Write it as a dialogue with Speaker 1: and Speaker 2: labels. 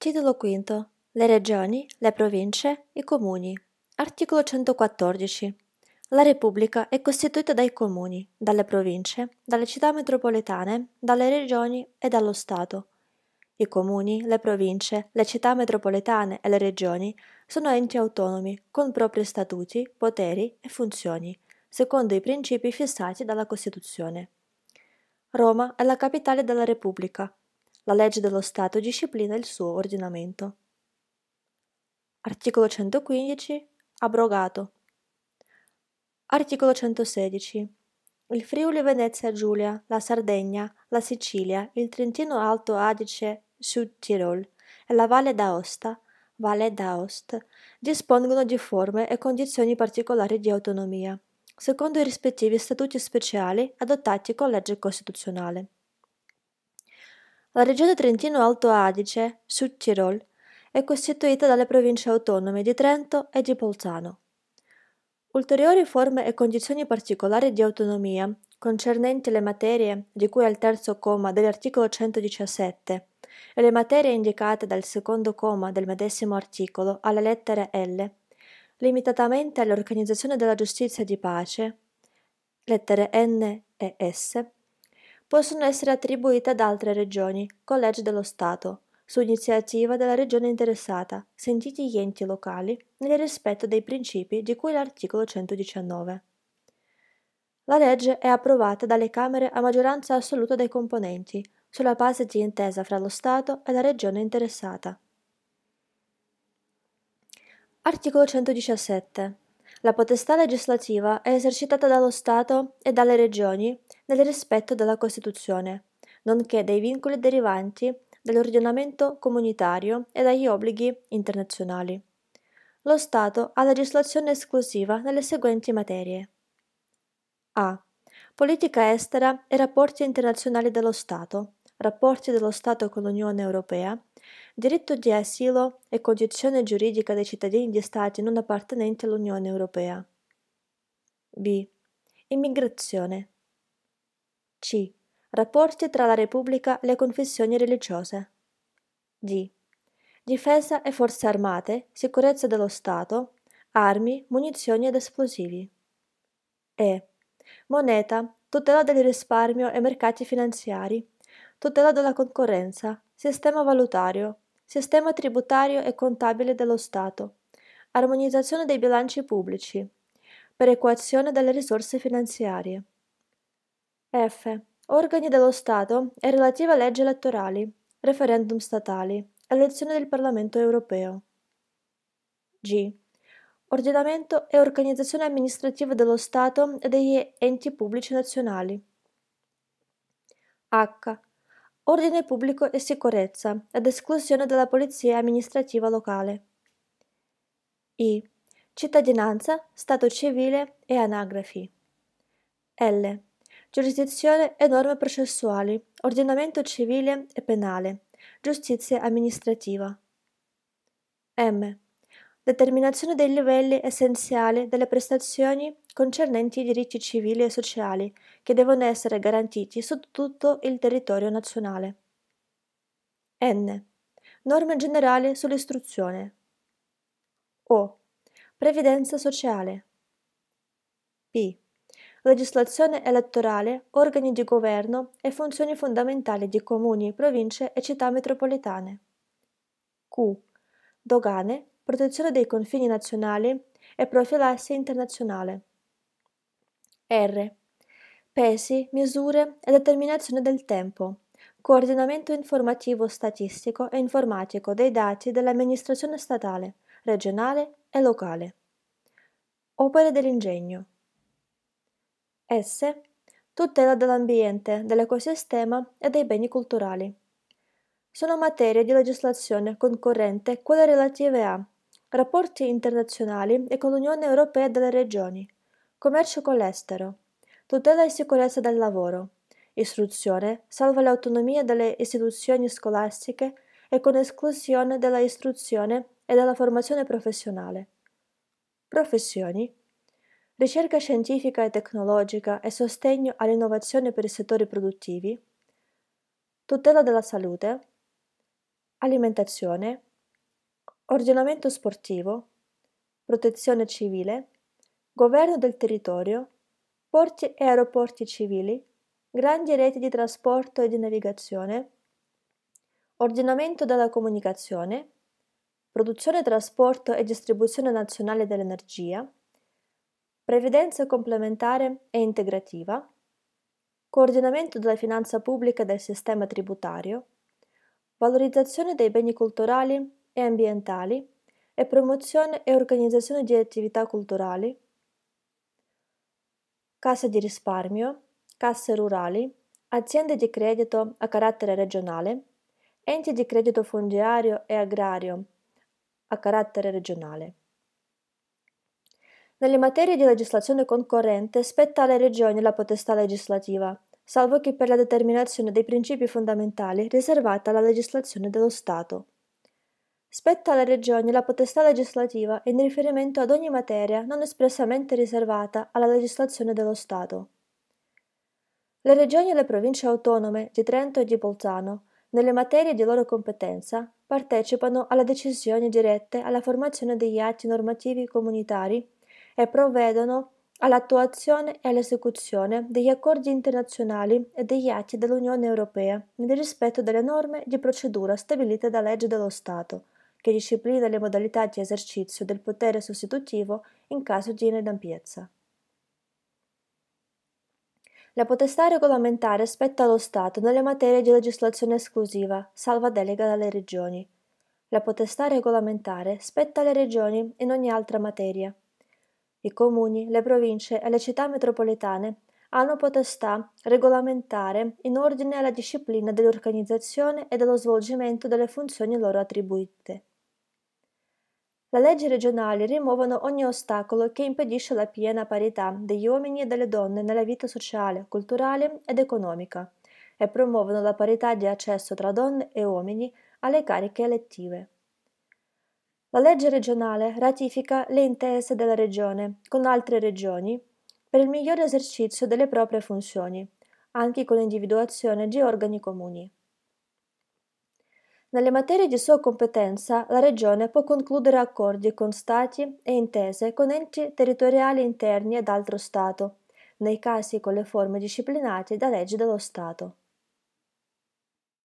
Speaker 1: Titolo V. Le regioni, le province, i comuni. Articolo 114. La Repubblica è costituita dai comuni, dalle province, dalle città metropolitane, dalle regioni e dallo Stato. I comuni, le province, le città metropolitane e le regioni sono enti autonomi con propri statuti, poteri e funzioni, secondo i principi fissati dalla Costituzione. Roma è la capitale della Repubblica la legge dello Stato disciplina il suo ordinamento. Articolo 115. Abrogato. Articolo 116. Il Friuli Venezia Giulia, la Sardegna, la Sicilia, il Trentino Alto Adige, Sud Tirol e la Valle d'Aosta, Valle d'Aost, dispongono di forme e condizioni particolari di autonomia, secondo i rispettivi statuti speciali adottati con legge costituzionale. La regione Trentino-Alto Adige, Sud Tirol, è costituita dalle province autonome di Trento e di Bolzano. Ulteriori forme e condizioni particolari di autonomia concernenti le materie di cui al terzo comma dell'articolo 117 e le materie indicate dal secondo comma del medesimo articolo alla lettera L, limitatamente all'organizzazione della giustizia di pace, lettere N e S, possono essere attribuite ad altre regioni, con legge dello Stato, su iniziativa della regione interessata, sentiti gli enti locali, nel rispetto dei principi di cui l'articolo 119. La legge è approvata dalle Camere a maggioranza assoluta dei componenti, sulla base di intesa fra lo Stato e la regione interessata. Articolo 117. La potestà legislativa è esercitata dallo Stato e dalle regioni nel rispetto della Costituzione, nonché dei vincoli derivanti dall'ordinamento comunitario e dagli obblighi internazionali. Lo Stato ha legislazione esclusiva nelle seguenti materie. A. Politica estera e rapporti internazionali dello Stato, rapporti dello Stato con l'Unione Europea, diritto di asilo e condizione giuridica dei cittadini di Stati non appartenenti all'Unione Europea. B. Immigrazione, c. Rapporti tra la Repubblica e le confessioni religiose. D. Difesa e forze armate, sicurezza dello Stato, armi, munizioni ed esplosivi. E. Moneta, tutela del risparmio e mercati finanziari, tutela della concorrenza, sistema valutario, sistema tributario e contabile dello Stato, armonizzazione dei bilanci pubblici, perequazione delle risorse finanziarie. F. Organi dello Stato e relative leggi elettorali, referendum statali, elezione del Parlamento europeo. G. Ordinamento e organizzazione amministrativa dello Stato e degli enti pubblici nazionali. H. Ordine pubblico e sicurezza, ad esclusione della polizia amministrativa locale. I. Cittadinanza, stato civile e anagrafi. L giurisdizione e norme processuali, ordinamento civile e penale, giustizia amministrativa. M. Determinazione dei livelli essenziali delle prestazioni concernenti i diritti civili e sociali che devono essere garantiti su tutto il territorio nazionale. N. Norme generali sull'istruzione. O. Previdenza sociale. P legislazione elettorale, organi di governo e funzioni fondamentali di comuni, province e città metropolitane. Q. Dogane, protezione dei confini nazionali e profilassi internazionale. R. Pesi, misure e determinazione del tempo, coordinamento informativo statistico e informatico dei dati dell'amministrazione statale, regionale e locale. Opere dell'ingegno. Esse tutela dell'ambiente, dell'ecosistema e dei beni culturali. Sono materie di legislazione concorrente quelle relative a rapporti internazionali e con l'Unione Europea e delle regioni, commercio con l'estero, tutela e sicurezza del lavoro, istruzione, salva l'autonomia delle istituzioni scolastiche e con esclusione della istruzione e della formazione professionale. Professioni ricerca scientifica e tecnologica e sostegno all'innovazione per i settori produttivi, tutela della salute, alimentazione, ordinamento sportivo, protezione civile, governo del territorio, porti e aeroporti civili, grandi reti di trasporto e di navigazione, ordinamento della comunicazione, produzione, trasporto e distribuzione nazionale dell'energia, previdenza complementare e integrativa, coordinamento della finanza pubblica e del sistema tributario, valorizzazione dei beni culturali e ambientali e promozione e organizzazione di attività culturali, casse di risparmio, casse rurali, aziende di credito a carattere regionale, enti di credito fondiario e agrario a carattere regionale. Nelle materie di legislazione concorrente spetta alle Regioni la potestà legislativa, salvo che per la determinazione dei principi fondamentali riservata alla legislazione dello Stato. Spetta alle Regioni la potestà legislativa in riferimento ad ogni materia non espressamente riservata alla legislazione dello Stato. Le Regioni e le Province autonome di Trento e di Bolzano, nelle materie di loro competenza, partecipano alle decisioni dirette alla formazione degli atti normativi comunitari e provvedono all'attuazione e all'esecuzione degli accordi internazionali e degli atti dell'Unione Europea nel rispetto delle norme di procedura stabilite da legge dello Stato, che disciplina le modalità di esercizio del potere sostitutivo in caso di inadempienza. La potestà regolamentare spetta allo Stato nelle materie di legislazione esclusiva, salva delega dalle Regioni. La potestà regolamentare spetta alle Regioni in ogni altra materia, i comuni, le province e le città metropolitane hanno potestà regolamentare in ordine alla disciplina dell'organizzazione e dello svolgimento delle funzioni loro attribuite. Le leggi regionali rimuovono ogni ostacolo che impedisce la piena parità degli uomini e delle donne nella vita sociale, culturale ed economica e promuovono la parità di accesso tra donne e uomini alle cariche elettive. La legge regionale ratifica le intese della Regione con altre Regioni per il migliore esercizio delle proprie funzioni, anche con l'individuazione di organi comuni. Nelle materie di sua competenza, la Regione può concludere accordi con Stati e intese con enti territoriali interni ad altro Stato, nei casi con le forme disciplinate da leggi dello Stato.